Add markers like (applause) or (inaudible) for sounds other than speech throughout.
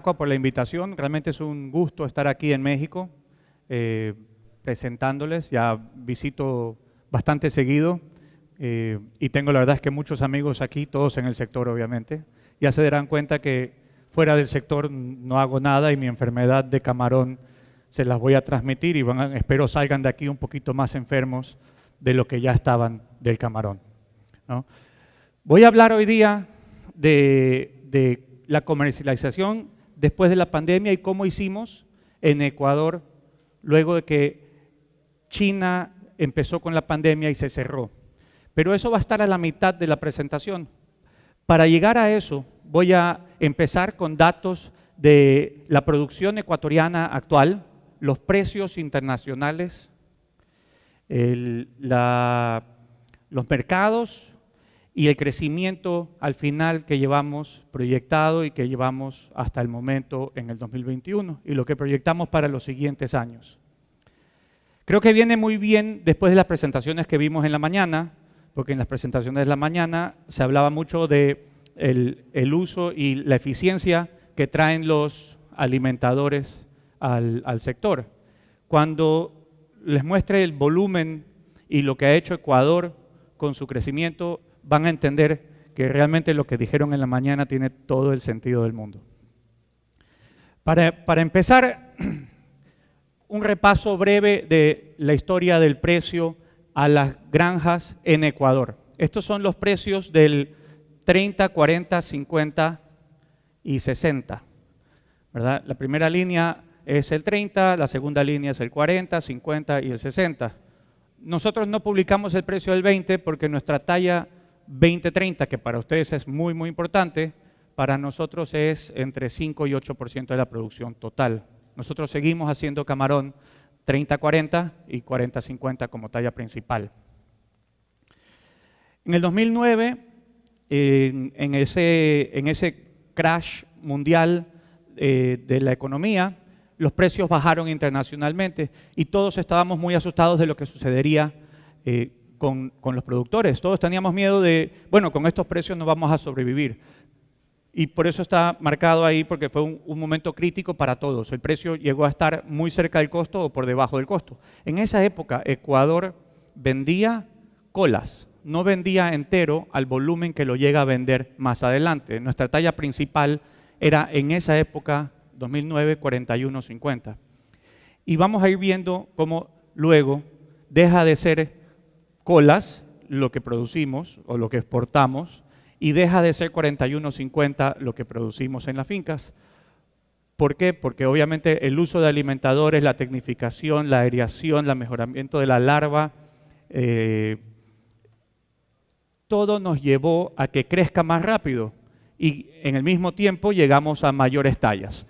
por la invitación. Realmente es un gusto estar aquí en México eh, presentándoles. Ya visito bastante seguido eh, y tengo la verdad es que muchos amigos aquí, todos en el sector obviamente. Ya se darán cuenta que fuera del sector no hago nada y mi enfermedad de camarón se las voy a transmitir y van espero salgan de aquí un poquito más enfermos de lo que ya estaban del camarón. ¿no? Voy a hablar hoy día de, de la comercialización después de la pandemia y cómo hicimos en Ecuador luego de que China empezó con la pandemia y se cerró. Pero eso va a estar a la mitad de la presentación. Para llegar a eso voy a empezar con datos de la producción ecuatoriana actual, los precios internacionales, los mercados y el crecimiento al final que llevamos proyectado y que llevamos hasta el momento en el 2021 y lo que proyectamos para los siguientes años. Creo que viene muy bien después de las presentaciones que vimos en la mañana, porque en las presentaciones de la mañana se hablaba mucho de el, uso y la eficiencia que traen los alimentadores al, al sector. Cuando les muestre el volumen y lo que ha hecho Ecuador con su crecimiento van a entender que realmente lo que dijeron en la mañana tiene todo el sentido del mundo. Para, empezar, (clears throat) un repaso breve de la historia del precio a las granjas en Ecuador. Estos son los precios del 30, 40, 50 y 60. ¿verdad? La primera línea es el 30, la segunda línea es el 40, 50 y el 60. Nosotros no publicamos el precio del 20 porque nuestra talla 20-30, que para ustedes es muy, muy importante, para nosotros es entre 5 y 8% de la producción total. Nosotros seguimos haciendo camarón 30-40 y 40-50 como talla principal. En el 2009, en, ese, en, ese, crash mundial eh, de la economía, los precios bajaron internacionalmente y todos estábamos muy asustados de lo que sucedería eh, con, los productores. Todos teníamos miedo de, bueno, con estos precios no vamos a sobrevivir. Y por eso está marcado ahí, porque fue un, un, momento crítico para todos. El precio llegó a estar muy cerca del costo o por debajo del costo. En esa época, Ecuador vendía colas, no vendía entero al volumen que lo llega a vender más adelante. Nuestra talla principal era en esa época 2009 41 50. Y vamos a ir viendo cómo luego deja de ser colas lo que producimos o lo que exportamos y deja de ser 41.50 lo que producimos en las fincas. ¿Por qué? Porque obviamente el uso de alimentadores, la tecnificación, la aereación, el mejoramiento de la larva, eh, todo nos llevó a que crezca más rápido y en el mismo tiempo llegamos a mayores tallas.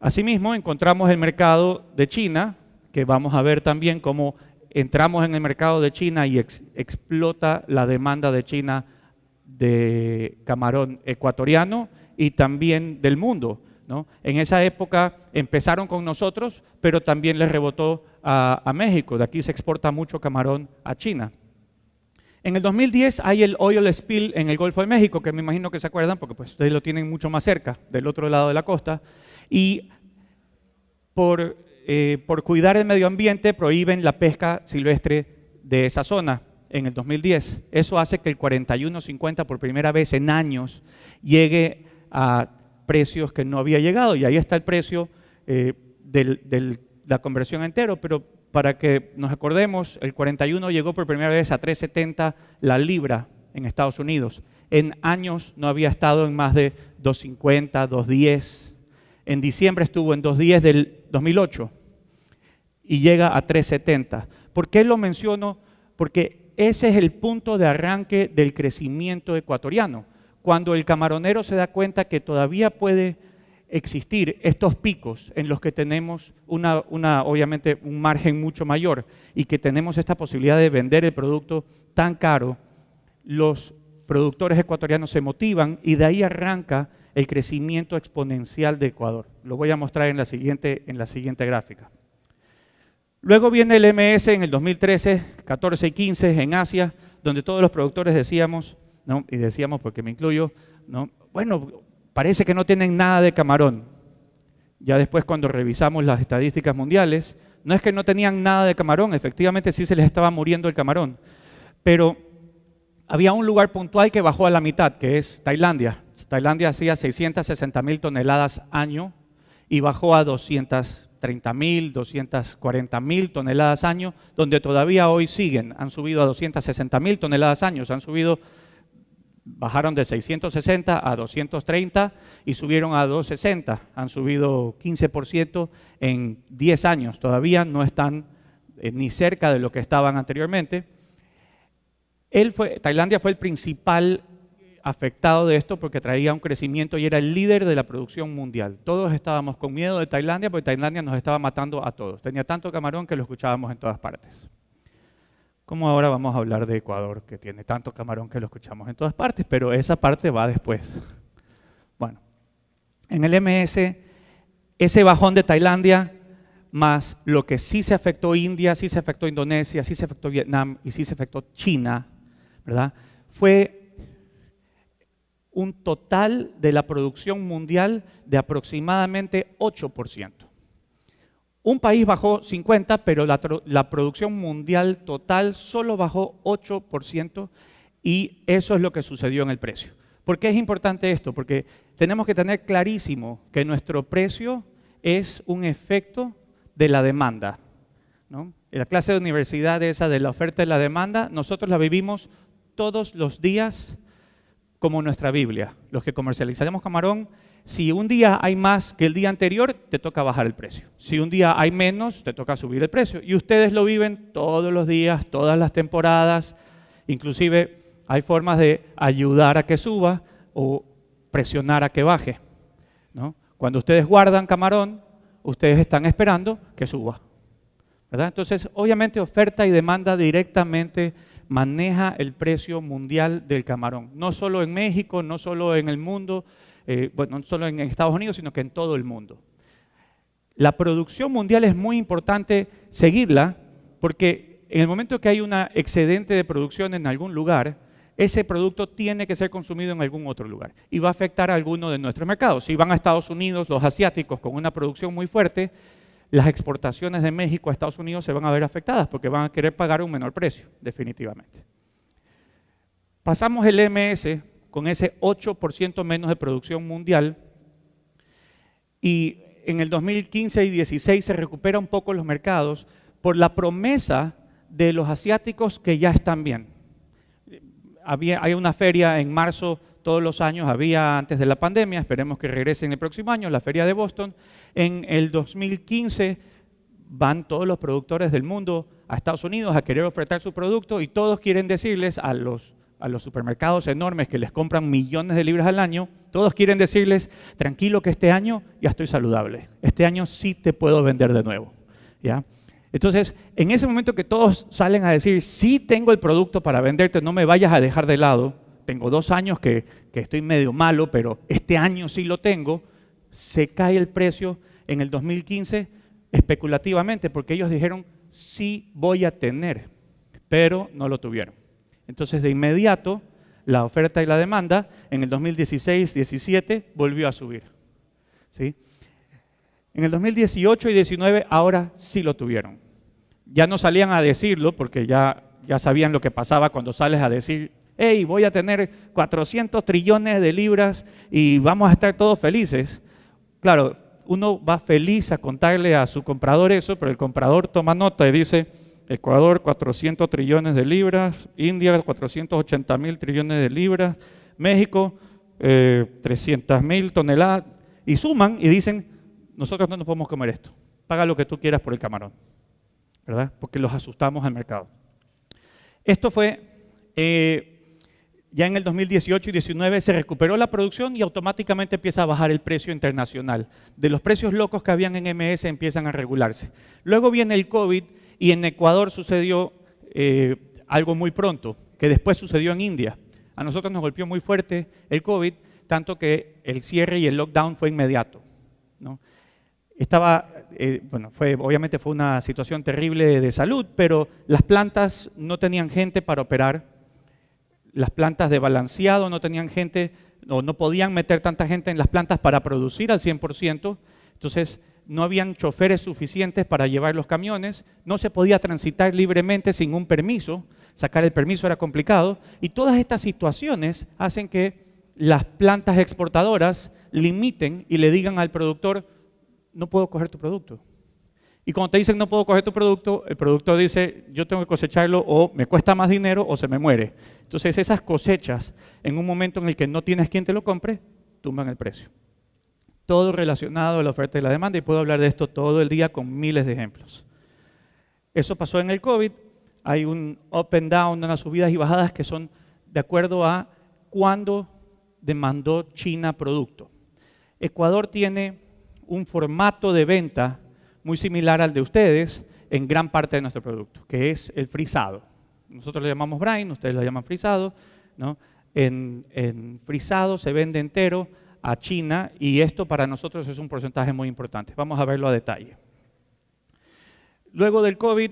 Asimismo, encontramos el mercado de China, que vamos a ver también cómo entramos en el mercado de China y explota la demanda de China de camarón ecuatoriano y también del mundo. ¿no? En esa época empezaron con nosotros, pero también les rebotó a, México. De aquí se exporta mucho camarón a China. En el 2010 hay el oil spill en el Golfo de México, que me imagino que se acuerdan porque pues, ustedes lo tienen mucho más cerca, del otro lado de la costa. Y por eh, por cuidar el medio ambiente, prohíben la pesca silvestre de esa zona en el 2010. Eso hace que el 41.50 por primera vez en años llegue a precios que no había llegado. Y ahí está el precio eh, de la conversión entero. Pero para que nos acordemos, el 41 llegó por primera vez a 3.70 la libra en Estados Unidos. En años no había estado en más de 2.50, 2.10. En diciembre estuvo en 2.10 del 2008 y llega a 370. ¿Por qué lo menciono? Porque ese es el punto de arranque del crecimiento ecuatoriano. Cuando el camaronero se da cuenta que todavía puede existir estos picos en los que tenemos una, una, obviamente un margen mucho mayor y que tenemos esta posibilidad de vender el producto tan caro, los productores ecuatorianos se motivan y de ahí arranca el crecimiento exponencial de Ecuador. Lo voy a mostrar en la siguiente, en la siguiente gráfica. Luego viene el MS en el 2013, 14 y 15 en Asia, donde todos los productores decíamos, ¿no? y decíamos porque me incluyo, ¿no? bueno, parece que no tienen nada de camarón. Ya después cuando revisamos las estadísticas mundiales, no es que no tenían nada de camarón, efectivamente sí se les estaba muriendo el camarón, pero había un lugar puntual que bajó a la mitad, que es Tailandia. Tailandia hacía 660 mil toneladas año y bajó a 200 30 mil, 240 mil toneladas año, donde todavía hoy siguen, han subido a 260.000 mil toneladas años, han subido, bajaron de 660 a 230 y subieron a 260, han subido 15% en 10 años, todavía no están eh, ni cerca de lo que estaban anteriormente. Él fue, Tailandia fue el principal afectado de esto porque traía un crecimiento y era el líder de la producción mundial. Todos estábamos con miedo de Tailandia porque Tailandia nos estaba matando a todos. Tenía tanto camarón que lo escuchábamos en todas partes. Como ahora vamos a hablar de Ecuador, que tiene tanto camarón que lo escuchamos en todas partes, pero esa parte va después. Bueno, en el MS, ese bajón de Tailandia, más lo que sí se afectó India, sí se afectó Indonesia, sí se afectó Vietnam y sí se afectó China, ¿verdad? Fue un total de la producción mundial de aproximadamente 8%. Un país bajó 50, pero la, producción mundial total solo bajó 8% y eso es lo que sucedió en el precio. ¿Por qué es importante esto? Porque tenemos que tener clarísimo que nuestro precio es un efecto de la demanda. La clase de universidad esa de la oferta y la demanda, nosotros la vivimos todos los días como nuestra Biblia. Los que comercializamos camarón, si un día hay más que el día anterior, te toca bajar el precio. Si un día hay menos, te toca subir el precio. Y ustedes lo viven todos los días, todas las temporadas. Inclusive hay formas de ayudar a que suba o presionar a que baje. ¿no? Cuando ustedes guardan camarón, ustedes están esperando que suba. ¿verdad? Entonces, obviamente, oferta y demanda directamente maneja el precio mundial del camarón. No solo en México, no solo en el mundo, eh, bueno, no solo en Estados Unidos, sino que en todo el mundo. La producción mundial es muy importante seguirla porque en el momento que hay un excedente de producción en algún lugar, ese producto tiene que ser consumido en algún otro lugar y va a afectar a alguno de nuestros mercados. Si van a Estados Unidos, los asiáticos con una producción muy fuerte, las exportaciones de México a Estados Unidos se van a ver afectadas porque van a querer pagar un menor precio, definitivamente. Pasamos el MS con ese 8% menos de producción mundial y en el 2015 y 16 se recupera un poco los mercados por la promesa de los asiáticos que ya están bien. Había, hay una feria en marzo todos los años, había antes de la pandemia, esperemos que regrese en el próximo año, la feria de Boston, en el 2015 van todos los productores del mundo a Estados Unidos a querer ofertar su producto y todos quieren decirles a los, supermercados enormes que les compran millones de libras al año, todos quieren decirles, tranquilo que este año ya estoy saludable, este año sí te puedo vender de nuevo. ¿Ya? Entonces, en ese momento que todos salen a decir, sí tengo el producto para venderte, no me vayas a dejar de lado, tengo dos años que estoy medio malo, pero este año sí lo tengo, se cae el precio en el 2015 especulativamente, porque ellos dijeron, sí voy a tener, pero no lo tuvieron. Entonces de inmediato la oferta y la demanda en el 2016-17 volvió a subir. ¿sí? En el 2018 y 19 ahora sí lo tuvieron. Ya no salían a decirlo porque ya, ya sabían lo que pasaba cuando sales a decir, hey, voy a tener 400 trillones de libras y vamos a estar todos felices. Claro, uno va feliz a contarle a su comprador eso, pero el comprador toma nota y dice, Ecuador 400 trillones de libras, India 480 mil trillones de libras, México 300 eh, mil toneladas, y suman y dicen, nosotros no nos podemos comer esto, paga lo que tú quieras por el camarón, ¿verdad? Porque los asustamos al mercado. Esto fue... Eh, ya en el 2018 y 2019 se recuperó la producción y automáticamente empieza a bajar el precio internacional. De los precios locos que habían en MS empiezan a regularse. Luego viene el COVID y en Ecuador sucedió eh, algo muy pronto, que después sucedió en India. A nosotros nos golpeó muy fuerte el COVID, tanto que el cierre y el lockdown fue inmediato. ¿no? Estaba, eh, bueno, fue, obviamente fue una situación terrible de salud, pero las plantas no tenían gente para operar las plantas de balanceado no tenían gente o no podían meter tanta gente en las plantas para producir al 100%, entonces no habían choferes suficientes para llevar los camiones, no se podía transitar libremente sin un permiso, sacar el permiso era complicado, y todas estas situaciones hacen que las plantas exportadoras limiten y le digan al productor, no puedo coger tu producto. Y cuando te dicen no puedo coger tu producto, el productor dice yo tengo que cosecharlo o me cuesta más dinero o se me muere. Entonces esas cosechas, en un momento en el que no tienes quien te lo compre, tumban el precio. Todo relacionado a la oferta y la demanda y puedo hablar de esto todo el día con miles de ejemplos. Eso pasó en el COVID. Hay un up and down, unas subidas y bajadas que son de acuerdo a cuándo demandó China producto. Ecuador tiene un formato de venta muy similar al de ustedes en gran parte de nuestro producto, que es el frisado. Nosotros lo llamamos brine, ustedes lo llaman frisado. En, en frisado se vende entero a China y esto para nosotros es un porcentaje muy importante. Vamos a verlo a detalle. Luego del COVID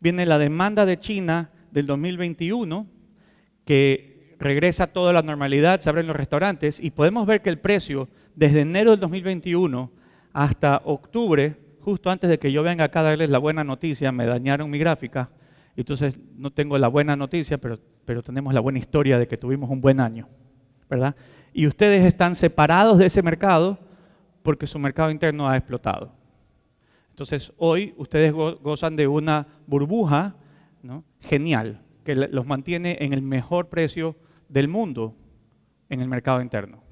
viene la demanda de China del 2021, que regresa a toda la normalidad, se abren los restaurantes y podemos ver que el precio desde enero del 2021 hasta octubre, justo antes de que yo venga acá a darles la buena noticia, me dañaron mi gráfica, entonces no tengo la buena noticia, pero, tenemos la buena historia de que tuvimos un buen año, ¿verdad? Y ustedes están separados de ese mercado porque su mercado interno ha explotado. Entonces hoy ustedes gozan de una burbuja genial que los mantiene en el mejor precio del mundo en el mercado interno.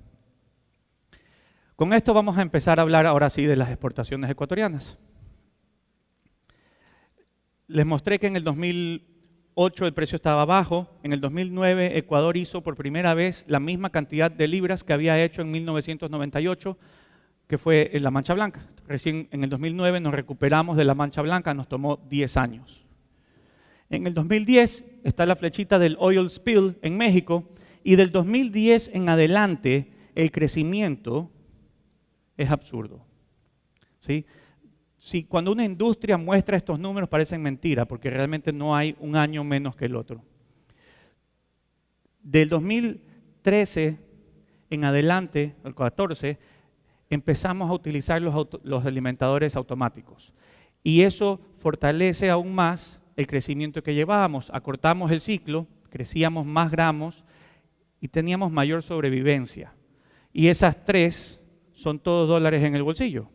Con esto vamos a empezar a hablar ahora sí de las exportaciones ecuatorianas. Les mostré que en el 2008 el precio estaba bajo, en el 2009 Ecuador hizo por primera vez la misma cantidad de libras que había hecho en 1998, que fue en la Mancha Blanca. Recién en el 2009 nos recuperamos de la Mancha Blanca, nos tomó 10 años. En el 2010 está la flechita del oil spill en México y del 2010 en adelante el crecimiento es absurdo. ¿Sí? Si cuando una industria muestra estos números parecen mentira, porque realmente no hay un año menos que el otro. Del 2013 en adelante, el 14, empezamos a utilizar los alimentadores automáticos. Y eso fortalece aún más el crecimiento que llevábamos. Acortamos el ciclo, crecíamos más gramos y teníamos mayor sobrevivencia. Y esas tres son todos dólares en el bolsillo.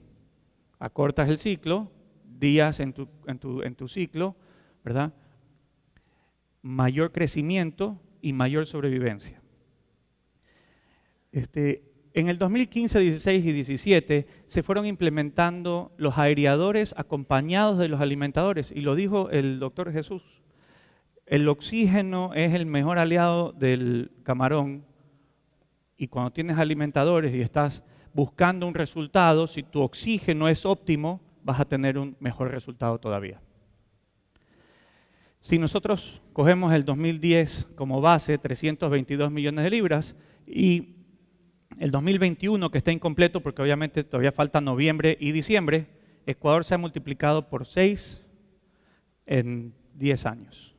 Acortas el ciclo, días en tu, ciclo, ¿verdad? Mayor crecimiento y mayor sobrevivencia. Este, en el 2015, 16 y 17 se fueron implementando los aireadores acompañados de los alimentadores, y lo dijo el doctor Jesús. El oxígeno es el mejor aliado del camarón, y cuando tienes alimentadores y estás buscando un resultado, si tu oxígeno es óptimo, vas a tener un mejor resultado todavía. Si nosotros cogemos el 2010 como base, 322 millones de libras, y el 2021, que está incompleto porque obviamente todavía falta noviembre y diciembre, Ecuador se ha multiplicado por 6 en 10 años.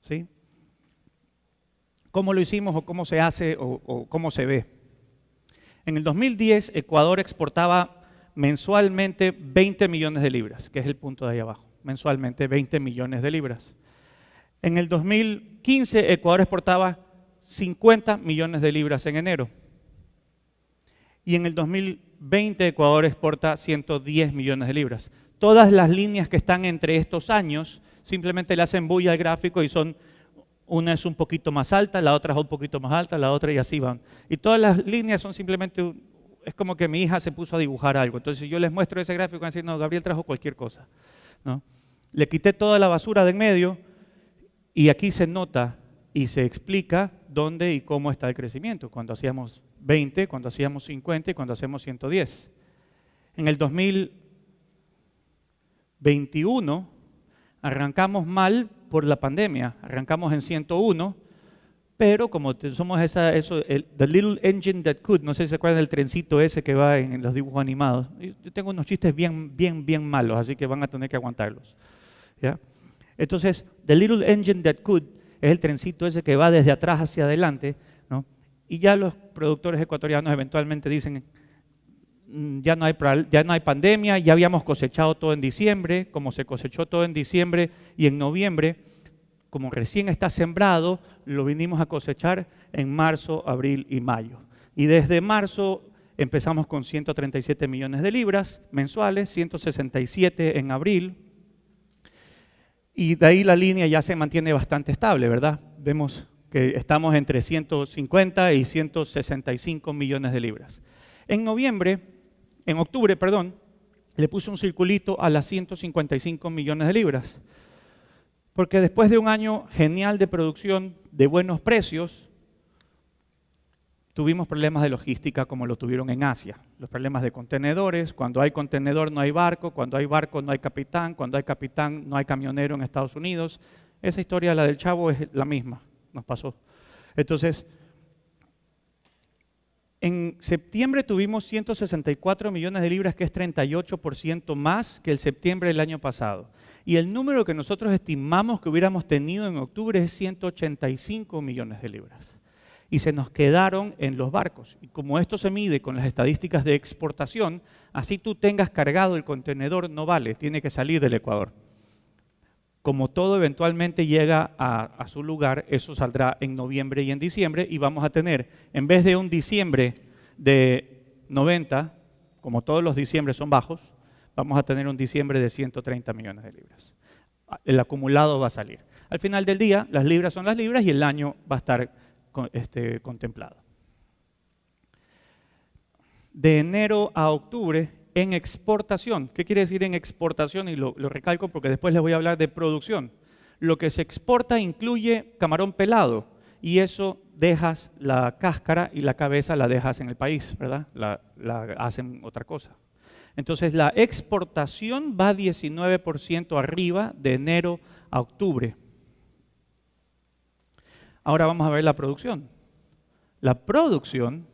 ¿Sí? ¿Cómo lo hicimos o cómo se hace o cómo se ve? En el 2010 Ecuador exportaba mensualmente 20 millones de libras, que es el punto de ahí abajo, mensualmente 20 millones de libras. En el 2015 Ecuador exportaba 50 millones de libras en enero. Y en el 2020 Ecuador exporta 110 millones de libras. Todas las líneas que están entre estos años simplemente le hacen bulla al gráfico y son una es un poquito más alta, la otra es un poquito más alta, la otra y así van. Y todas las líneas son simplemente, es como que mi hija se puso a dibujar algo. Entonces yo les muestro ese gráfico y van a decir, no, Gabriel trajo cualquier cosa. ¿no? Le quité toda la basura de en medio y aquí se nota y se explica dónde y cómo está el crecimiento. Cuando hacíamos 20, cuando hacíamos 50 y cuando hacemos 110. En el 2021 arrancamos mal por la pandemia. Arrancamos en 101, pero como somos esa, eso, el, The Little Engine That Could, no sé si se acuerdan del trencito ese que va en, los dibujos animados. Yo tengo unos chistes bien, bien, bien malos, así que van a tener que aguantarlos. ¿ya? Entonces, The Little Engine That Could es el trencito ese que va desde atrás hacia adelante, ¿no? Y ya los productores ecuatorianos eventualmente dicen, Mm, ya no, hay, ya no hay pandemia, ya habíamos cosechado todo en diciembre, como se cosechó todo en diciembre y en noviembre, como recién está sembrado, lo vinimos a cosechar en marzo, abril y mayo. Y desde marzo empezamos con 137 millones de libras mensuales, 167 en abril. Y de ahí la línea ya se mantiene bastante estable, ¿verdad? Vemos que estamos entre 150 y 165 millones de libras. En noviembre en octubre, perdón, le puse un circulito a las 155 millones de libras. Porque después de un año genial de producción, de buenos precios, tuvimos problemas de logística como lo tuvieron en Asia. Los problemas de contenedores, cuando hay contenedor no hay barco, cuando hay barco no hay capitán, cuando hay capitán no hay camionero en Estados Unidos. Esa historia, la del chavo, es la misma, nos pasó. Entonces, en septiembre tuvimos 164 millones de libras, que es 38% más que el septiembre del año pasado. Y el número que nosotros estimamos que hubiéramos tenido en octubre es 185 millones de libras. Y se nos quedaron en los barcos. Y como esto se mide con las estadísticas de exportación, así tú tengas cargado el contenedor, no vale, tiene que salir del Ecuador. Como todo eventualmente llega a, su lugar, eso saldrá en noviembre y en diciembre y vamos a tener, en vez de un diciembre de 90, como todos los diciembres son bajos, vamos a tener un diciembre de 130 millones de libras. El acumulado va a salir. Al final del día, las libras son las libras y el año va a estar este, contemplado. De enero a octubre en exportación. ¿Qué quiere decir en exportación? Y lo, recalco porque después les voy a hablar de producción. Lo que se exporta incluye camarón pelado y eso dejas la cáscara y la cabeza la dejas en el país, ¿verdad? La, la hacen otra cosa. Entonces la exportación va 19% arriba de enero a octubre. Ahora vamos a ver la producción. La producción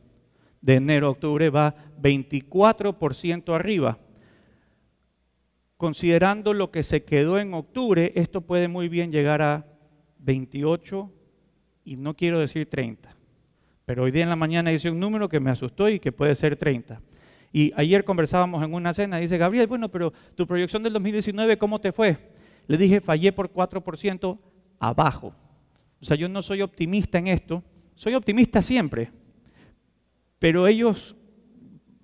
de enero a octubre va 24% arriba. Considerando lo que se quedó en octubre, esto puede muy bien llegar a 28 y no quiero decir 30. Pero hoy día en la mañana hice un número que me asustó y que puede ser 30. Y ayer conversábamos en una cena, dice Gabriel, bueno, pero tu proyección del 2019, ¿cómo te fue? Le dije, fallé por 4% abajo. O sea, yo no soy optimista en esto, soy optimista siempre, pero ellos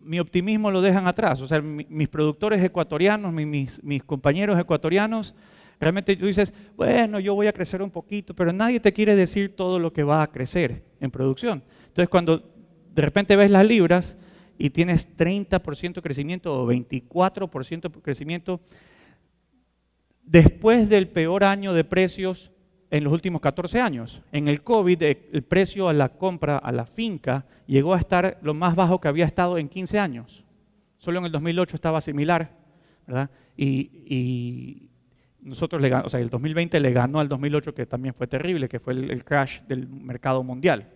mi optimismo lo dejan atrás. O sea, mis productores ecuatorianos, mis, compañeros ecuatorianos, realmente tú dices, bueno, yo voy a crecer un poquito, pero nadie te quiere decir todo lo que va a crecer en producción. Entonces, cuando de repente ves las libras y tienes 30% crecimiento o 24% crecimiento, después del peor año de precios, en los últimos 14 años. En el COVID el precio a la compra a la finca llegó a estar lo más bajo que había estado en 15 años. Solo en el 2008 estaba similar, ¿verdad? Y, nosotros, le, o sea, el 2020 le ganó al 2008 que también fue terrible, que fue el, el crash del mercado mundial.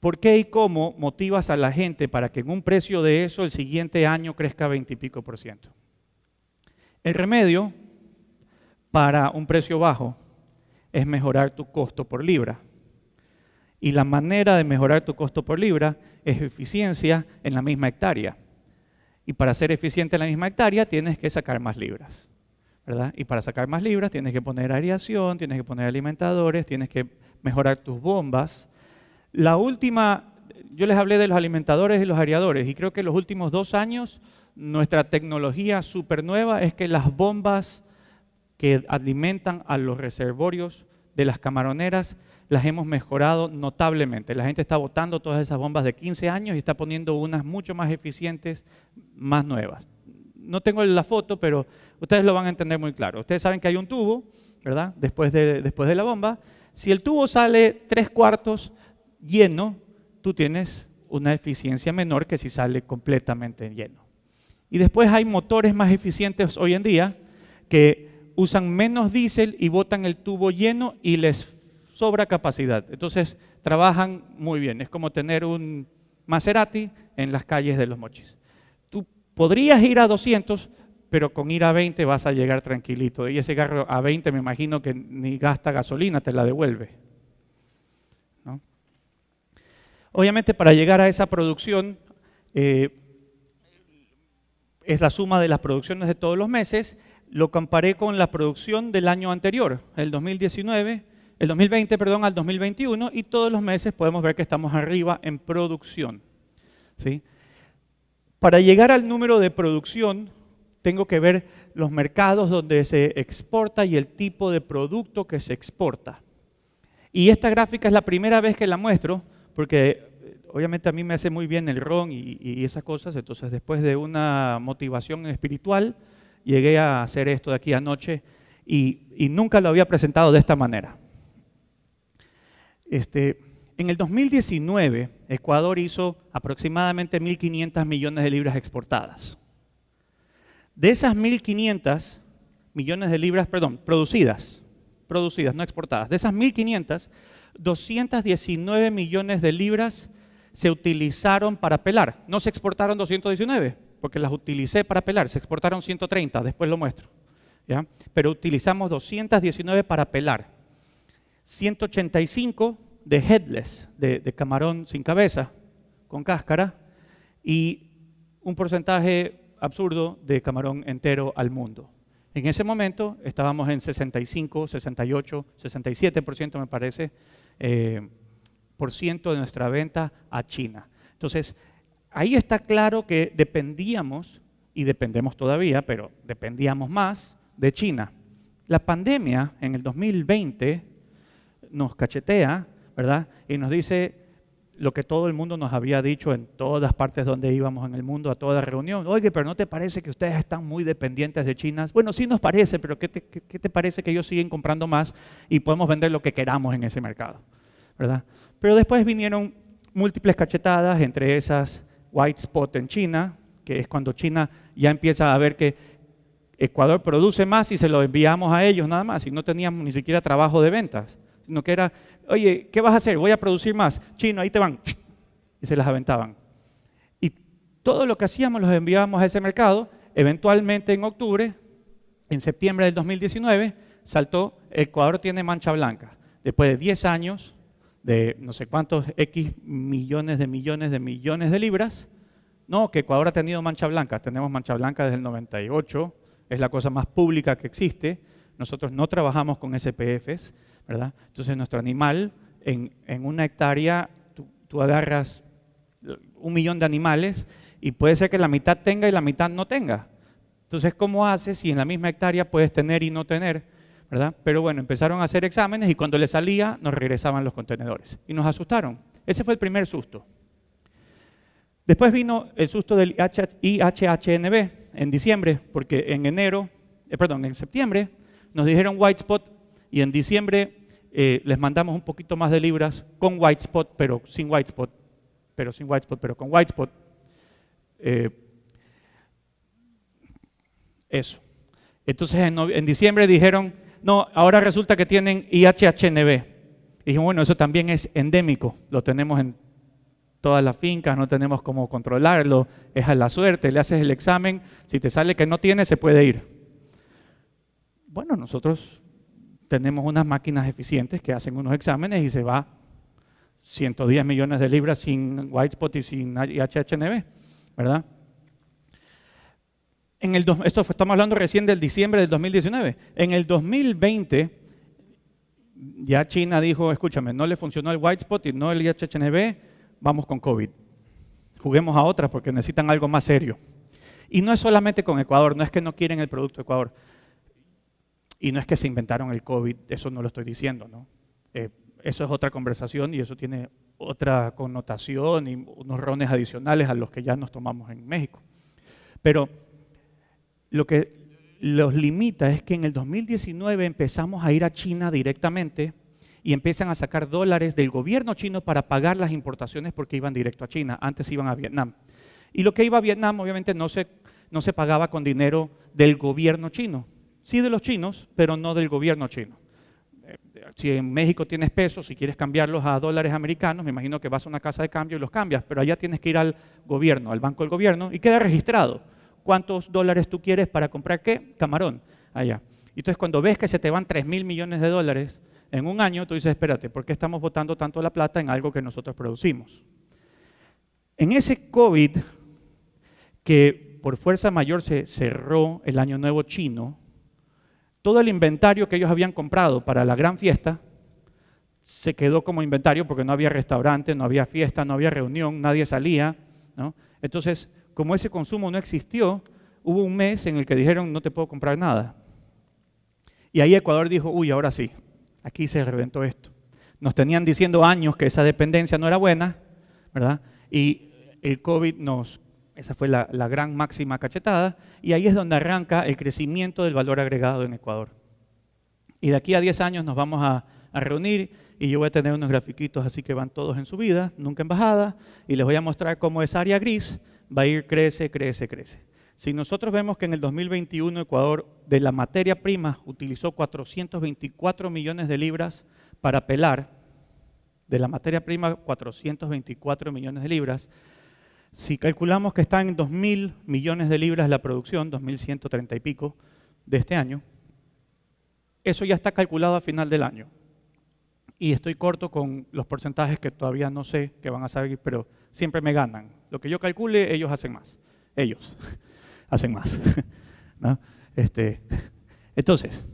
¿Por qué y cómo motivas a la gente para que en un precio de eso el siguiente año crezca 20 y pico por ciento? El remedio para un precio bajo es mejorar tu costo por libra. Y la manera de mejorar tu costo por libra es eficiencia en la misma hectárea. Y para ser eficiente en la misma hectárea tienes que sacar más libras. ¿verdad? Y para sacar más libras tienes que poner aireación, tienes que poner alimentadores, tienes que mejorar tus bombas. La última, yo les hablé de los alimentadores y los aireadores, y creo que los últimos dos años nuestra tecnología súper nueva es que las bombas que alimentan a los reservorios de las camaroneras, las hemos mejorado notablemente. La gente está botando todas esas bombas de 15 años y está poniendo unas mucho más eficientes, más nuevas. No tengo la foto, pero ustedes lo van a entender muy claro. Ustedes saben que hay un tubo, ¿verdad? Después de, después de la bomba. Si el tubo sale tres cuartos lleno, tú tienes una eficiencia menor que si sale completamente lleno. Y después hay motores más eficientes hoy en día que usan menos diésel y botan el tubo lleno y les sobra capacidad. Entonces trabajan muy bien. Es como tener un Maserati en las calles de los mochis. Tú podrías ir a 200, pero con ir a 20 vas a llegar tranquilito. Y ese carro a 20 me imagino que ni gasta gasolina, te la devuelve. Obviamente para llegar a esa producción eh, es la suma de las producciones de todos los meses lo comparé con la producción del año anterior, el 2019, el 2020, perdón, al 2021, y todos los meses podemos ver que estamos arriba en producción. ¿sí? Para llegar al número de producción, tengo que ver los mercados donde se exporta y el tipo de producto que se exporta. Y esta gráfica es la primera vez que la muestro, porque eh, obviamente a mí me hace muy bien el ron y, y esas cosas, entonces después de una motivación espiritual, llegué a hacer esto de aquí anoche y, nunca lo había presentado de esta manera. Este, en el 2019, Ecuador hizo aproximadamente 1.500 millones de libras exportadas. De esas 1.500 millones de libras, perdón, producidas, producidas, no exportadas, de esas 1.500, 219 millones de libras se utilizaron para pelar. No se exportaron 219, porque las utilicé para pelar. Se exportaron 130, después lo muestro. ¿ya? Pero utilizamos 219 para pelar. 185 de headless, de, camarón sin cabeza, con cáscara. Y un porcentaje absurdo de camarón entero al mundo. En ese momento estábamos en 65, 68, 67% me parece, eh, por ciento de nuestra venta a China. Entonces, Ahí está claro que dependíamos, y dependemos todavía, pero dependíamos más de China. La pandemia en el 2020 nos cachetea, ¿verdad? Y nos dice lo que todo el mundo nos había dicho en todas partes donde íbamos en el mundo, a toda reunión. Oye, pero ¿no te parece que ustedes están muy dependientes de China? Bueno, sí nos parece, pero ¿qué te, te parece que ellos siguen comprando más y podemos vender lo que queramos en ese mercado? ¿Verdad? Pero después vinieron múltiples cachetadas, entre esas white spot en China, que es cuando China ya empieza a ver que Ecuador produce más y se lo enviamos a ellos nada más, y no teníamos ni siquiera trabajo de ventas, sino que era, oye, ¿qué vas a hacer? Voy a producir más, chino, ahí te van, y se las aventaban. Y todo lo que hacíamos los enviábamos a ese mercado, eventualmente en octubre, en septiembre del 2019, saltó, Ecuador tiene mancha blanca, después de 10 años de no sé cuántos X millones de millones de millones de libras. No, que Ecuador ha tenido mancha blanca. Tenemos mancha blanca desde el 98, es la cosa más pública que existe. Nosotros no trabajamos con SPFs, ¿verdad? Entonces nuestro animal, en, una hectárea, tú, tú agarras un millón de animales y puede ser que la mitad tenga y la mitad no tenga. Entonces, ¿cómo haces si en la misma hectárea puedes tener y no tener? Pero bueno, empezaron a hacer exámenes y cuando les salía nos regresaban los contenedores y nos asustaron. Ese fue el primer susto. Después vino el susto del IHHNB en diciembre, porque en enero, eh, perdón, en septiembre nos dijeron white spot y en diciembre eh, les mandamos un poquito más de libras con white spot, pero sin white spot, pero sin white spot, pero con white spot. Eh, eso. Entonces en, en diciembre dijeron no, ahora resulta que tienen IHHNB. Y bueno, eso también es endémico, lo tenemos en todas las fincas, no tenemos cómo controlarlo, es a la suerte, le haces el examen, si te sale que no tiene, se puede ir. Bueno, nosotros tenemos unas máquinas eficientes que hacen unos exámenes y se va 110 millones de libras sin white spot y sin IHHNB, ¿verdad? esto estamos hablando recién del diciembre del 2019. En el 2020 ya China dijo, escúchame, no le funcionó el white spot y no el IHHNB, vamos con COVID. Juguemos a otras porque necesitan algo más serio. Y no es solamente con Ecuador, no es que no quieren el producto de Ecuador. Y no es que se inventaron el COVID, eso no lo estoy diciendo, ¿no? Eh, eso es otra conversación y eso tiene otra connotación y unos rones adicionales a los que ya nos tomamos en México. Pero lo que los limita es que en el 2019 empezamos a ir a China directamente y empiezan a sacar dólares del gobierno chino para pagar las importaciones porque iban directo a China, antes iban a Vietnam. Y lo que iba a Vietnam obviamente no se, pagaba con dinero del gobierno chino, sí de los chinos, pero no del gobierno chino. Eh, si en México tienes pesos, y quieres cambiarlos a dólares americanos, me imagino que vas a una casa de cambio y los cambias, pero allá tienes que ir al gobierno, al banco del gobierno, y queda registrado cuántos dólares tú quieres para comprar qué, camarón, allá. Entonces cuando ves que se te van 3 mil millones de dólares en un año, tú dices, espérate, ¿por qué estamos botando tanto la plata en algo que nosotros producimos? En ese COVID, que por fuerza mayor se cerró el año nuevo chino, todo el inventario que ellos habían comprado para la gran fiesta se quedó como inventario porque no había restaurante, no había fiesta, no había reunión, nadie salía. ¿no? Entonces, como ese consumo no existió, hubo un mes en el que dijeron no te puedo comprar nada. Y ahí Ecuador dijo, uy, ahora sí, aquí se reventó esto. Nos tenían diciendo años que esa dependencia no era buena, ¿verdad? Y el COVID nos, esa fue la, gran máxima cachetada, y ahí es donde arranca el crecimiento del valor agregado en Ecuador. Y de aquí a 10 años nos vamos a, reunir y yo voy a tener unos grafiquitos así que van todos en su vida nunca en bajada, y les voy a mostrar cómo es área gris va a ir crece, crece, crece. Si nosotros vemos que en el 2021 Ecuador de la materia prima utilizó 424 millones de libras para pelar, de la materia prima 424 millones de libras, si calculamos que están en 2.000 millones de libras la producción, 2.130 y pico de este año, eso ya está calculado a final del año. Y estoy corto con los porcentajes que todavía no sé que van a salir, pero siempre me ganan. Lo que yo calcule, ellos hacen más. Ellos (laughs) hacen más. (laughs) Este, entonces,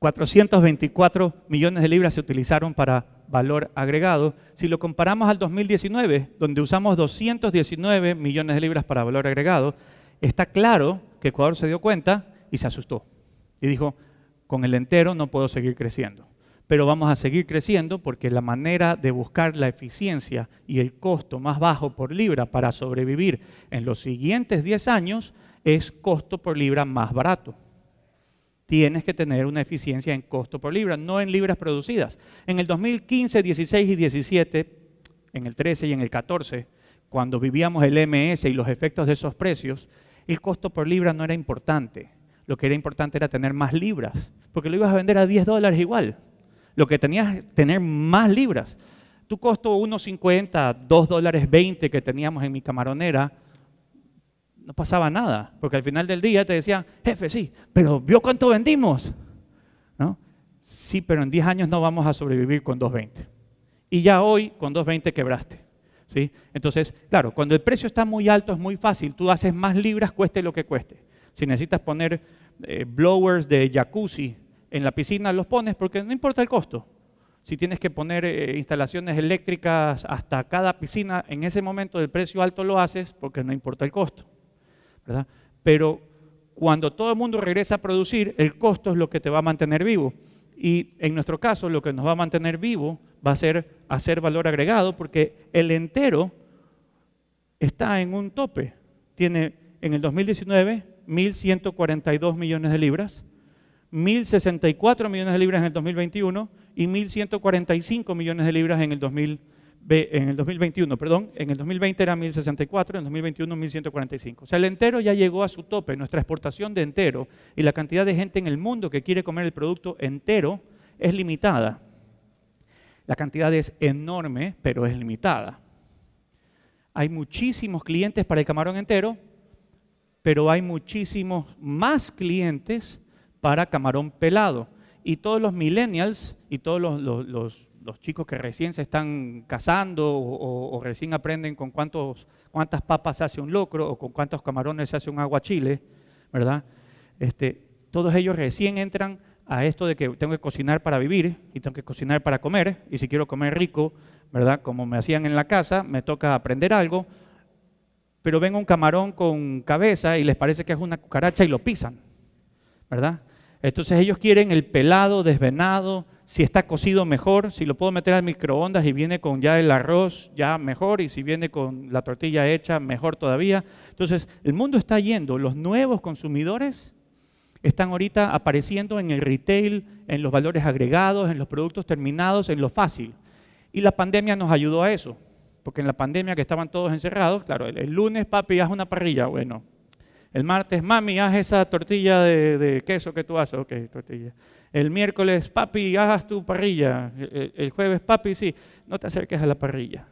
424 millones de libras se utilizaron para valor agregado. Si lo comparamos al 2019, donde usamos 219 millones de libras para valor agregado, está claro que Ecuador se dio cuenta y se asustó. Y dijo, con el entero no puedo seguir creciendo pero vamos a seguir creciendo porque la manera de buscar la eficiencia y el costo más bajo por libra para sobrevivir en los siguientes 10 años es costo por libra más barato. Tienes que tener una eficiencia en costo por libra, no en libras producidas. En el 2015, 16 y 17, en el 13 y en el 14, cuando vivíamos el MS y los efectos de esos precios, el costo por libra no era importante. Lo que era importante era tener más libras, porque lo ibas a vender a 10 dólares igual lo que tenías tener más libras. Tu costó 1.50, 2 dólares 20 que teníamos en mi camaronera, no pasaba nada, porque al final del día te decían, jefe, sí, pero ¿vio cuánto vendimos? ¿No? Sí, pero en 10 años no vamos a sobrevivir con 2.20. Y ya hoy con 2.20 quebraste. ¿sí? Entonces, claro, cuando el precio está muy alto es muy fácil, tú haces más libras, cueste lo que cueste. Si necesitas poner eh, blowers de jacuzzi en la piscina los pones porque no importa el costo. Si tienes que poner eh, instalaciones eléctricas hasta cada piscina, en ese momento del precio alto lo haces porque no importa el costo. ¿verdad? Pero cuando todo el mundo regresa a producir, el costo es lo que te va a mantener vivo. Y en nuestro caso, lo que nos va a mantener vivo va a ser hacer valor agregado porque el entero está en un tope. Tiene en el 2019 1.142 millones de libras, 1.064 millones de libras en el 2021 y 1.145 millones de libras en el, 2021. Perdón, en el 2020 era 1.064, en el 2021 1.145. O sea, el entero ya llegó a su tope. Nuestra exportación de entero y la cantidad de gente en el mundo que quiere comer el producto entero es limitada. La cantidad es enorme, pero es limitada. Hay muchísimos clientes para el camarón entero, pero hay muchísimos más clientes para camarón pelado. Y todos los millennials y todos los, chicos que recién se están casando o, recién aprenden con cuántos, cuántas papas se hace un locro o con cuántos camarones se hace un aguachile, ¿verdad? Este, todos ellos recién entran a esto de que tengo que cocinar para vivir y tengo que cocinar para comer, y si quiero comer rico, ¿verdad? Como me hacían en la casa, me toca aprender algo, pero ven un camarón con cabeza y les parece que es una cucaracha y lo pisan. ¿verdad? Entonces ellos quieren el pelado, desvenado, si está cocido mejor, si lo puedo meter al microondas y viene con ya el arroz, ya mejor, y si viene con la tortilla hecha, mejor todavía. Entonces, el mundo está yendo, los nuevos consumidores están ahorita apareciendo en el retail, en los valores agregados, en los productos terminados, en lo fácil. Y la pandemia nos ayudó a eso, porque en la pandemia que estaban todos encerrados, claro, el, lunes, papi, haz una parrilla, bueno, el martes, mami, haz esa tortilla de, queso que tú haces. Ok, tortilla. El miércoles, papi, haz tu parrilla. El, jueves, papi, sí, no te acerques a la parrilla.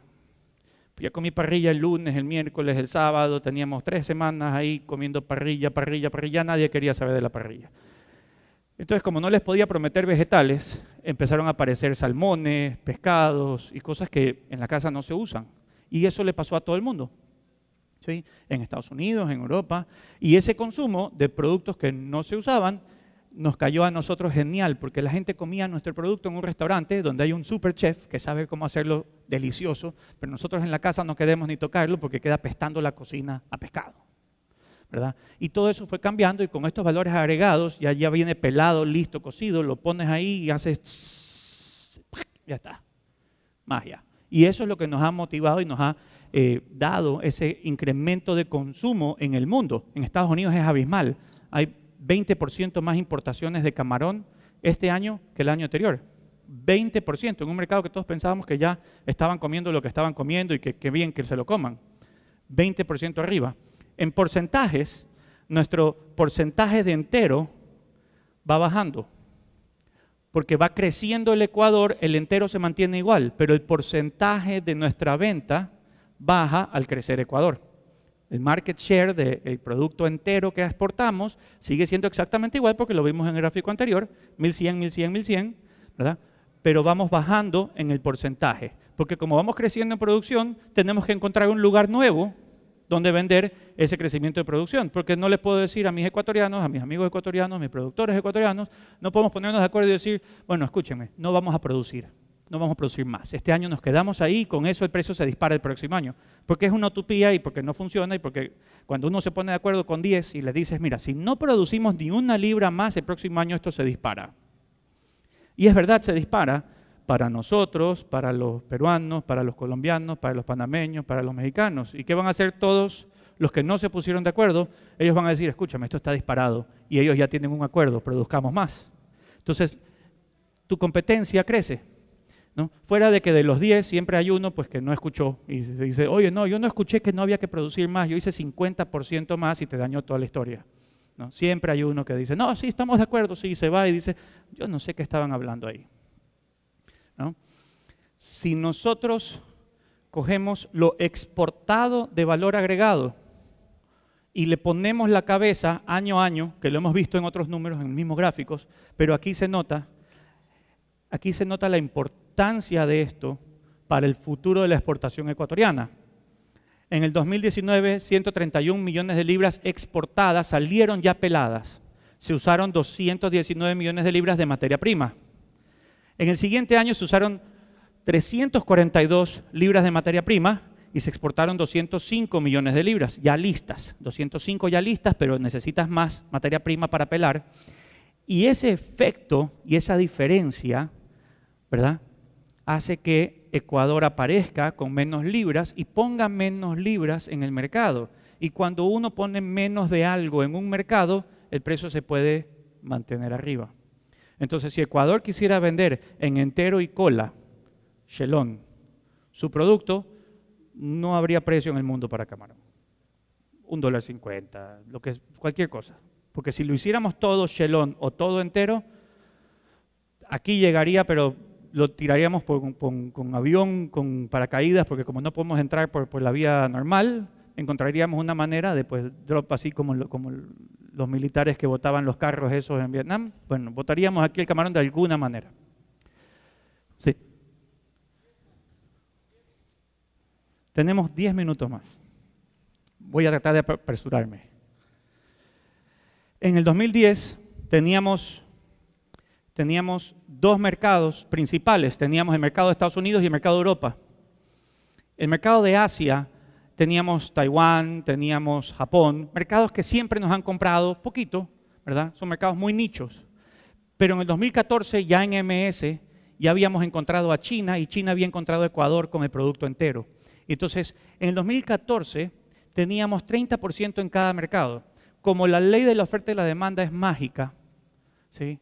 Ya comí parrilla el lunes, el miércoles, el sábado. Teníamos tres semanas ahí comiendo parrilla, parrilla, parrilla. Nadie quería saber de la parrilla. Entonces, como no les podía prometer vegetales, empezaron a aparecer salmones, pescados y cosas que en la casa no se usan. Y eso le pasó a todo el mundo en Estados Unidos, en Europa, y ese consumo de productos que no se usaban nos cayó a nosotros genial, porque la gente comía nuestro producto en un restaurante donde hay un super chef que sabe cómo hacerlo delicioso, pero nosotros en la casa no queremos ni tocarlo porque queda pestando la cocina a pescado. ¿verdad? Y todo eso fue cambiando y con estos valores agregados, ya, ya viene pelado, listo, cocido, lo pones ahí y haces... ya está, magia. Y eso es lo que nos ha motivado y nos ha eh, dado ese incremento de consumo en el mundo. En Estados Unidos es abismal. Hay 20% más importaciones de camarón este año que el año anterior. 20% en un mercado que todos pensábamos que ya estaban comiendo lo que estaban comiendo y que, que bien que se lo coman. 20% arriba. En porcentajes, nuestro porcentaje de entero va bajando. Porque va creciendo el Ecuador, el entero se mantiene igual, pero el porcentaje de nuestra venta baja al crecer Ecuador. El market share del producto entero que exportamos sigue siendo exactamente igual porque lo vimos en el gráfico anterior, 1100, 1100, 1100, ¿verdad? Pero vamos bajando en el porcentaje, porque como vamos creciendo en producción, tenemos que encontrar un lugar nuevo donde vender ese crecimiento de producción, porque no le puedo decir a mis ecuatorianos, a mis amigos ecuatorianos, a mis productores ecuatorianos, no podemos ponernos de acuerdo y decir, bueno, escúchenme, no vamos a producir no vamos a producir más. Este año nos quedamos ahí, con eso el precio se dispara el próximo año. Porque es una utopía y porque no funciona y porque cuando uno se pone de acuerdo con 10 y le dices, mira, si no producimos ni una libra más el próximo año, esto se dispara. Y es verdad, se dispara para nosotros, para los peruanos, para los colombianos, para los panameños, para los mexicanos. ¿Y qué van a hacer todos los que no se pusieron de acuerdo? Ellos van a decir, escúchame, esto está disparado y ellos ya tienen un acuerdo, produzcamos más. Entonces, tu competencia crece Fuera de que de los 10 siempre hay uno pues que no escuchó y se dice, oye, no, yo no escuché que no había que producir más, yo hice 50% más y te dañó toda la historia. ¿no? Siempre hay uno que dice, no, sí, estamos de acuerdo, sí, se va y dice, yo no sé qué estaban hablando ahí. ¿no? Si nosotros cogemos lo exportado de valor agregado y le ponemos la cabeza año a año, que lo hemos visto en otros números, en mismos gráficos, pero aquí se nota, aquí se nota la importancia importancia de esto para el futuro de la exportación ecuatoriana. En el 2019, 131 millones de libras exportadas salieron ya peladas. Se usaron 219 millones de libras de materia prima. En el siguiente año se usaron 342 libras de materia prima y se exportaron 205 millones de libras, ya listas. 205 ya listas, pero necesitas más materia prima para pelar. Y ese efecto y esa diferencia, ¿verdad? hace que Ecuador aparezca con menos libras y ponga menos libras en el mercado. Y cuando uno pone menos de algo en un mercado, el precio se puede mantener arriba. Entonces, si Ecuador quisiera vender en entero y cola, chelón su producto, no habría precio en el mundo para camarón. Un dólar cincuenta, lo que es, cualquier cosa. Porque si lo hiciéramos todo chelón o todo entero, aquí llegaría, pero lo tiraríamos con avión, con paracaídas, porque como no podemos entrar por, la vía normal, encontraríamos una manera de pues drop así como, como los militares que botaban los carros esos en Vietnam. Bueno, botaríamos aquí el camarón de alguna manera. Sí. Tenemos 10 minutos más. Voy a tratar de apresurarme. En el 2010 teníamos teníamos dos mercados principales. Teníamos el mercado de Estados Unidos y el mercado de Europa. El mercado de Asia teníamos Taiwán, teníamos Japón, mercados que siempre nos han comprado poquito, ¿verdad? Son mercados muy nichos. Pero en el 2014 ya en MS ya habíamos encontrado a China y China había encontrado a Ecuador con el producto entero. Entonces, en el 2014 teníamos 30% en cada mercado. Como la ley de la oferta y la demanda es mágica, ¿sí?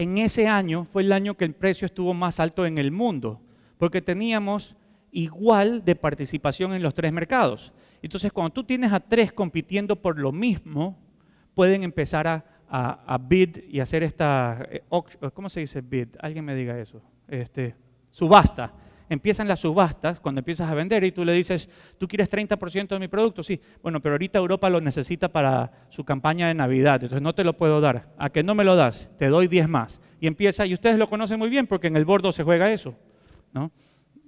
en ese año fue el año que el precio estuvo más alto en el mundo, porque teníamos igual de participación en los tres mercados. Entonces, cuando tú tienes a tres compitiendo por lo mismo, pueden empezar a, bid y hacer esta, eh, ¿cómo se dice bid? Alguien me diga eso. Este, subasta empiezan las subastas, cuando empiezas a vender y tú le dices, tú quieres 30% de mi producto, sí, bueno, pero ahorita Europa lo necesita para su campaña de Navidad, entonces no te lo puedo dar, a que no me lo das, te doy 10 más. Y empieza, y ustedes lo conocen muy bien porque en el bordo se juega eso, ¿no?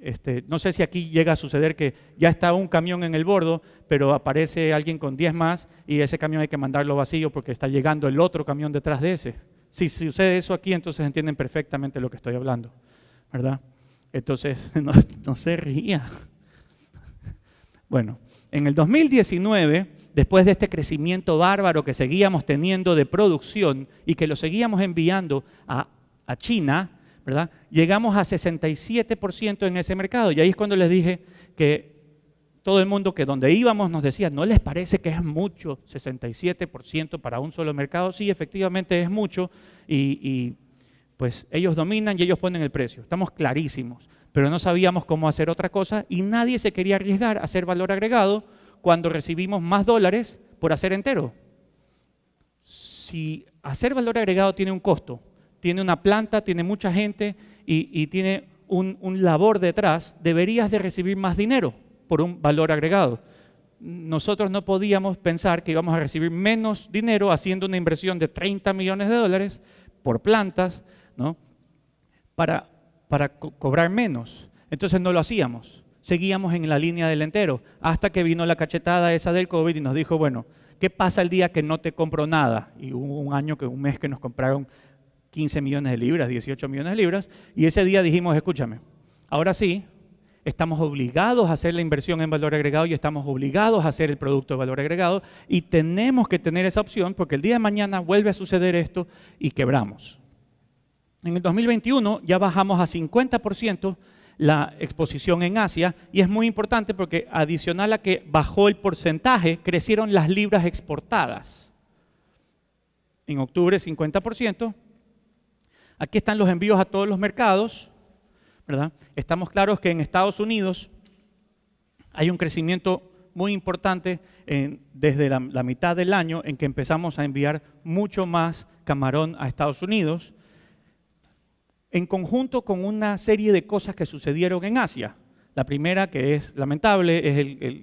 Este, no sé si aquí llega a suceder que ya está un camión en el bordo, pero aparece alguien con 10 más y ese camión hay que mandarlo vacío porque está llegando el otro camión detrás de ese. Si sucede eso aquí, entonces entienden perfectamente lo que estoy hablando, ¿verdad? Entonces, (laughs) no, se ría. Bueno, en el 2019, después de este crecimiento bárbaro que seguíamos teniendo de producción y que lo seguíamos enviando a, China, ¿verdad? Llegamos a 67% en ese mercado. Y ahí es cuando les dije que todo el mundo que donde íbamos nos decía, ¿no les parece que es mucho 67% para un solo mercado? Sí, efectivamente es mucho y pues ellos dominan y ellos ponen el precio. Estamos clarísimos, pero no sabíamos cómo hacer otra cosa y nadie se quería arriesgar a hacer valor agregado cuando recibimos más dólares por hacer entero. Si hacer valor agregado tiene un costo, tiene una planta, tiene mucha gente y, tiene un, un, labor detrás, deberías de recibir más dinero por un valor agregado. Nosotros no podíamos pensar que íbamos a recibir menos dinero haciendo una inversión de 30 millones de dólares por plantas para, cobrar menos. Entonces no lo hacíamos. Seguíamos en la línea del entero hasta que vino la cachetada esa del COVID y nos dijo, bueno, ¿qué pasa el día que no te compro nada? Y hubo un año, que un mes que nos compraron 15 millones de libras, 18 millones de libras, y ese día dijimos, escúchame, ahora sí, estamos obligados a hacer la inversión en valor agregado y estamos obligados a hacer el producto de valor agregado y tenemos que tener esa opción porque el día de mañana vuelve a suceder esto y quebramos. En el 2021 ya bajamos a 50% la exposición en Asia y es muy importante porque adicional a que bajó el porcentaje, crecieron las libras exportadas. En octubre 50%. Aquí están los envíos a todos los mercados, ¿verdad? Estamos claros que en Estados Unidos hay un crecimiento muy importante desde la mitad del año en que empezamos a enviar mucho más camarón a Estados Unidos en conjunto con una serie de cosas que sucedieron en Asia. La primera, que es lamentable, es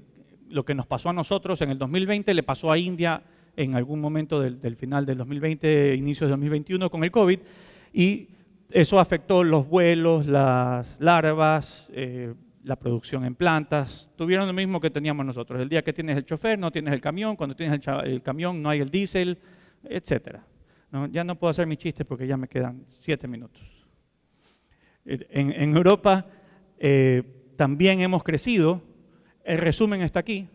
lo que nos pasó a nosotros en el 2020, le pasó a India en algún momento del, final del 2020, inicio de 2021 con el COVID, y eso afectó los vuelos, las larvas, eh, la producción en plantas. Tuvieron lo mismo que teníamos nosotros. El día que tienes el chofer, no tienes el camión, cuando tienes el, camión no hay el diésel, etc. ya no puedo hacer mis chistes porque ya me quedan siete minutos. En, Europa eh, también hemos crecido, el resumen está aquí.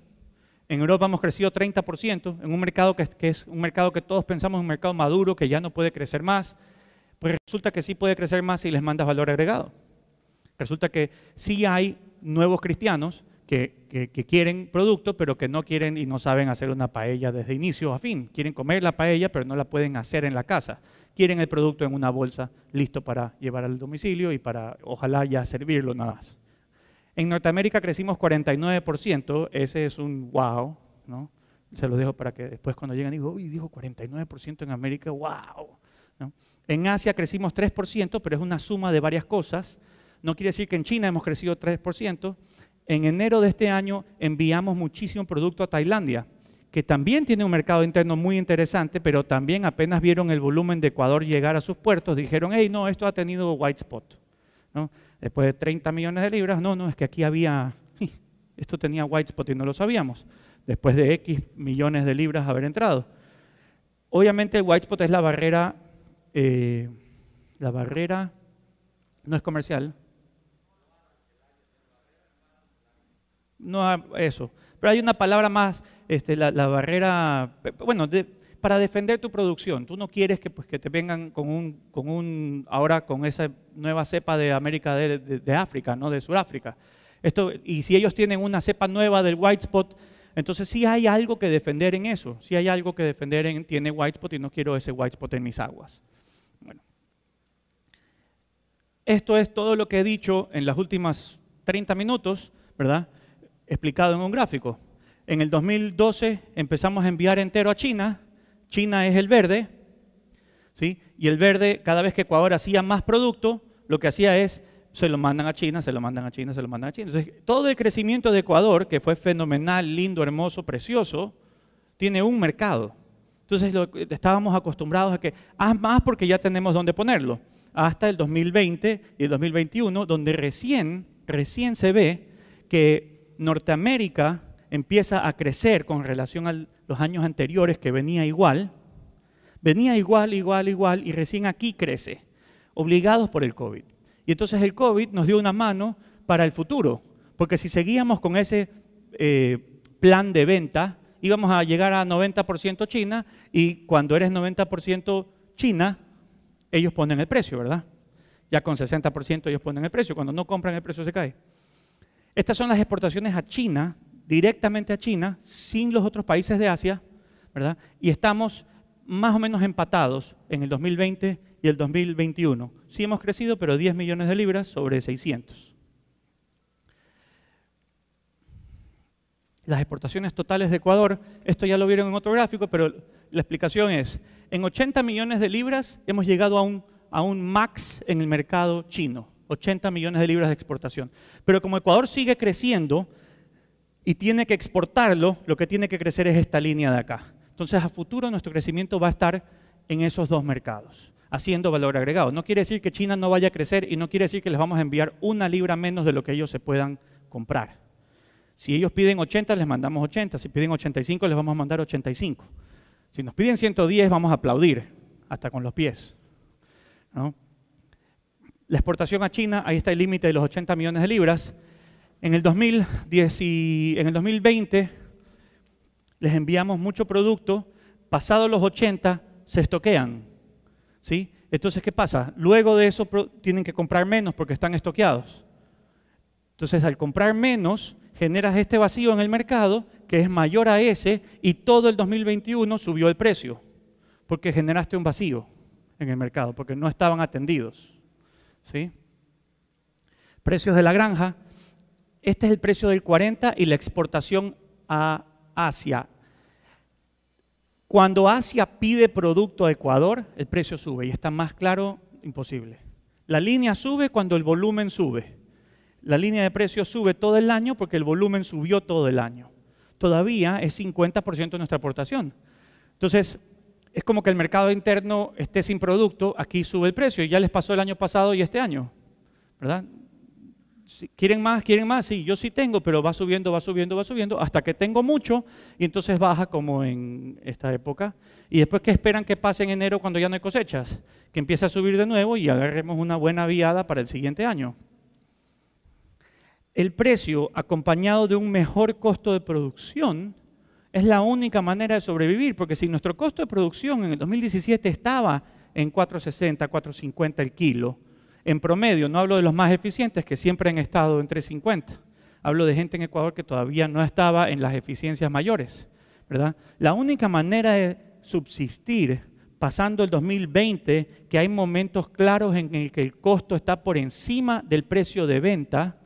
En Europa hemos crecido 30%, en un mercado que, que es un mercado que todos pensamos un mercado maduro, que ya no puede crecer más. Pues resulta que sí puede crecer más si les mandas valor agregado. Resulta que sí hay nuevos cristianos que, quieren producto pero que no quieren y no saben hacer una paella desde inicio a fin. Quieren comer la paella, pero no la pueden hacer en la casa. Quieren el producto en una bolsa listo para llevar al domicilio y para, ojalá, ya servirlo nada más. En Norteamérica crecimos 49%, ese es un wow, ¿no? Se lo dejo para que después cuando lleguen digo, uy, dijo 49% en América, wow. En Asia crecimos 3%, pero es una suma de varias cosas. No quiere decir que en China hemos crecido 3%, en enero de este año enviamos muchísimo producto a Tailandia, que también tiene un mercado interno muy interesante, pero también apenas vieron el volumen de Ecuador llegar a sus puertos, dijeron, hey, no, esto ha tenido white spot. Después de 30 millones de libras, no, no, es que aquí había, (laughs) esto tenía white spot y no lo sabíamos, después de X millones de libras haber entrado. Obviamente el white spot es la barrera, eh, la barrera no es comercial, no eso. Pero hay una palabra más, este, la, barrera, bueno, para defender tu producción. Tú no quieres que, pues, que te vengan con un, con un, ahora con esa nueva cepa de América, de, África, ¿no? De Sudáfrica. Esto, y si ellos tienen una cepa nueva del white spot, entonces sí hay algo que defender en eso. Sí hay algo que defender en tiene white spot y no quiero ese white spot en mis aguas. Bueno. Esto es todo lo que he dicho en las últimas 30 minutos, ¿verdad? explicado en un gráfico. En el 2012 empezamos a enviar entero a China. China es el verde, ¿sí? Y el verde, cada vez que Ecuador hacía más producto, lo que hacía es, se lo mandan a China, se lo mandan a China, se lo mandan a China. Entonces, todo el crecimiento de Ecuador, que fue fenomenal, lindo, hermoso, precioso, tiene un mercado. Entonces, estábamos acostumbrados a que, haz más porque ya tenemos dónde ponerlo. Hasta el 2020 y el 2021, donde recién, recién se ve que Norteamérica empieza a crecer con relación a los años anteriores que venía igual, venía igual, igual, igual y recién aquí crece, obligados por el COVID. Y entonces el COVID nos dio una mano para el futuro, porque si seguíamos con ese eh, plan de venta, íbamos a llegar a 90% China y cuando eres 90% China, ellos ponen el precio, ¿verdad? Ya con 60% ellos ponen el precio, cuando no compran el precio se cae. Estas son las exportaciones a China, directamente a China, sin los otros países de Asia, ¿verdad? Y estamos más o menos empatados en el 2020 y el 2021. Sí hemos crecido, pero 10 millones de libras sobre 600. Las exportaciones totales de Ecuador, esto ya lo vieron en otro gráfico, pero la explicación es, en 80 millones de libras hemos llegado a un, a un max en el mercado chino. 80 millones de libras de exportación. Pero como Ecuador sigue creciendo y tiene que exportarlo, lo que tiene que crecer es esta línea de acá. Entonces, a futuro nuestro crecimiento va a estar en esos dos mercados, haciendo valor agregado. No quiere decir que China no vaya a crecer y no quiere decir que les vamos a enviar una libra menos de lo que ellos se puedan comprar. Si ellos piden 80, les mandamos 80. Si piden 85, les vamos a mandar 85. Si nos piden 110, vamos a aplaudir, hasta con los pies. ¿no? La exportación a China, ahí está el límite de los 80 millones de libras. En el, 2010 en 2020 les enviamos mucho producto, pasados los 80 se estoquean. ¿sí? Entonces, ¿qué pasa? Luego de eso tienen que comprar menos porque están estoqueados. Entonces, al comprar menos, generas este vacío en el mercado que es mayor a ese y todo el 2021 subió el precio porque generaste un vacío en el mercado, porque no estaban atendidos. ¿Sí? Precios de la granja. Este es el precio del 40 y la exportación a Asia. Cuando Asia pide producto a Ecuador, el precio sube y está más claro, imposible. La línea sube cuando el volumen sube. La línea de precios sube todo el año porque el volumen subió todo el año. Todavía es 50% de nuestra aportación. Entonces, es como que el mercado interno esté sin producto, aquí sube el precio. Y ya les pasó el año pasado y este año, ¿verdad? ¿Quieren más? ¿Quieren más? Sí, yo sí tengo, pero va subiendo, va subiendo, va subiendo, hasta que tengo mucho y entonces baja como en esta época. Y después, ¿qué esperan que pase en enero cuando ya no hay cosechas? Que empiece a subir de nuevo y agarremos una buena viada para el siguiente año. El precio, acompañado de un mejor costo de producción, es la única manera de sobrevivir, porque si nuestro costo de producción en el 2017 estaba en 4.60, 4.50 el kilo, en promedio, no hablo de los más eficientes que siempre han estado entre 50. hablo de gente en Ecuador que todavía no estaba en las eficiencias mayores, ¿verdad? La única manera de subsistir pasando el 2020, que hay momentos claros en el que el costo está por encima del precio de venta,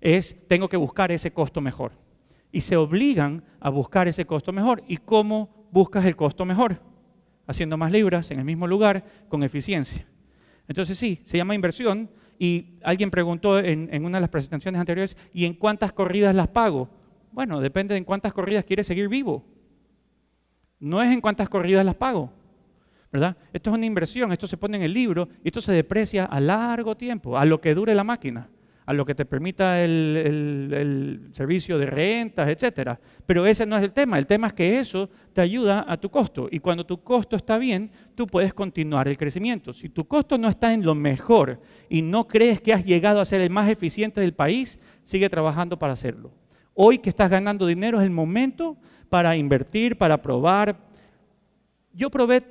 es tengo que buscar ese costo mejor y se obligan a buscar ese costo mejor. ¿Y cómo buscas el costo mejor? Haciendo más libras en el mismo lugar con eficiencia. Entonces sí, se llama inversión y alguien preguntó en, una de las presentaciones anteriores, ¿y en cuántas corridas las pago? Bueno, depende de en cuántas corridas quieres seguir vivo. No es en cuántas corridas las pago. ¿verdad? Esto es una inversión, esto se pone en el libro y esto se deprecia a largo tiempo, a lo que dure la máquina a lo que te permita el, servicio de rentas, etcétera. Pero ese no es el tema, el tema es que eso te ayuda a tu costo y cuando tu costo está bien, tú puedes continuar el crecimiento. Si tu costo no está en lo mejor y no crees que has llegado a ser el más eficiente del país, sigue trabajando para hacerlo. Hoy que estás ganando dinero es el momento para invertir, para probar. Yo probé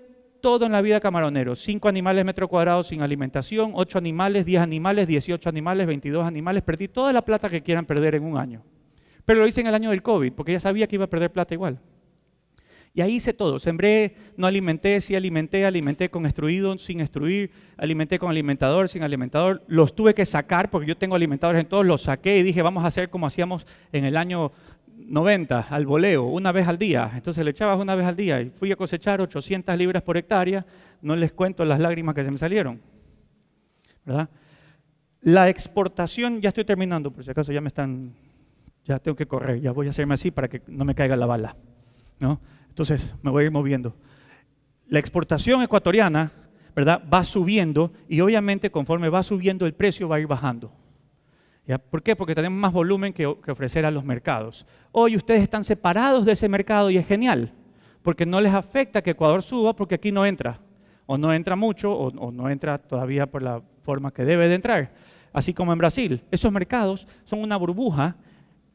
todo en la vida camaronero. 5 animales metro cuadrado sin alimentación, ocho animales, 10 animales, 18 animales, 22 animales. Perdí toda la plata que quieran perder en un año. Pero lo hice en el año del COVID, porque ya sabía que iba a perder plata igual. Y ahí hice todo. Sembré, no alimenté, sí alimenté, alimenté con estruido, sin extruir, alimenté con alimentador, sin alimentador. Los tuve que sacar porque yo tengo alimentadores en todos, los saqué y dije, vamos a hacer como hacíamos en el año 90 al voleo, una vez al día. Entonces le echabas una vez al día y fui a cosechar 800 libras por hectárea. No les cuento las lágrimas que se me salieron. La exportación, ya estoy terminando, por si acaso ya me están, ya tengo que correr, ya voy a hacerme así para que no me caiga la bala. ¿no? Entonces me voy a ir moviendo. La exportación ecuatoriana, ¿verdad? Va subiendo y obviamente conforme va subiendo el precio va a ir bajando. ¿Por qué? Porque tenemos más volumen que, ofrecer a los mercados. Hoy ustedes están separados de ese mercado y es genial, porque no les afecta que Ecuador suba porque aquí no entra, o no entra mucho, o, no entra todavía por la forma que debe de entrar. Así como en Brasil, esos mercados son una burbuja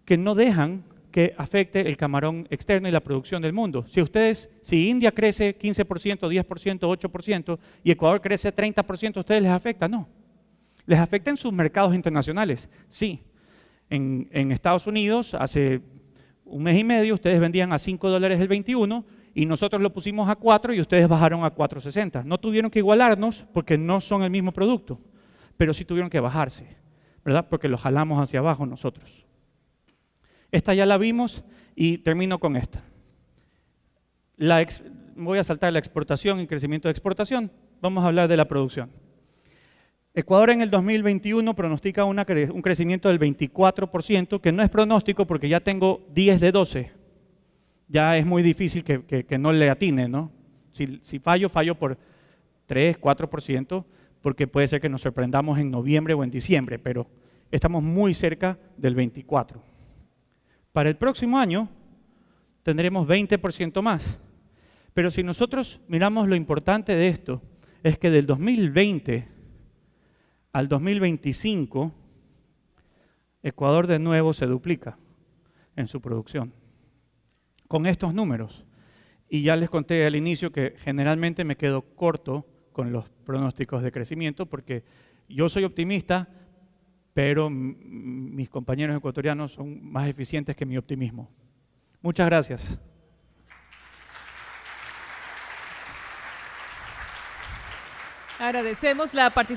que no dejan que afecte el camarón externo y la producción del mundo. Si ustedes, si India crece 15%, 10%, 8% y Ecuador crece 30%, ustedes les afecta? No. ¿Les afecta en sus mercados internacionales? Sí. En, Estados Unidos, hace un mes y medio, ustedes vendían a 5 dólares el 21 y nosotros lo pusimos a 4 y ustedes bajaron a 4.60. No tuvieron que igualarnos porque no son el mismo producto, pero sí tuvieron que bajarse, ¿verdad? Porque lo jalamos hacia abajo nosotros. Esta ya la vimos y termino con esta. voy a saltar la exportación y crecimiento de exportación. Vamos a hablar de la producción. Ecuador en el 2021 pronostica un crecimiento del 24%, que no es pronóstico porque ya tengo 10 de 12. Ya es muy difícil que, no le atine, ¿no? Si, si fallo, fallo por 3, 4%, porque puede ser que nos sorprendamos en noviembre o en diciembre, pero estamos muy cerca del 24. Para el próximo año tendremos 20% más. Pero si nosotros miramos lo importante de esto, es que del 2020 al 2025, Ecuador de nuevo se duplica en su producción. Con estos números, y ya les conté al inicio que generalmente me quedo corto con los pronósticos de crecimiento porque yo soy optimista, pero mis compañeros ecuatorianos son más eficientes que mi optimismo. Muchas gracias. Agradecemos la participación.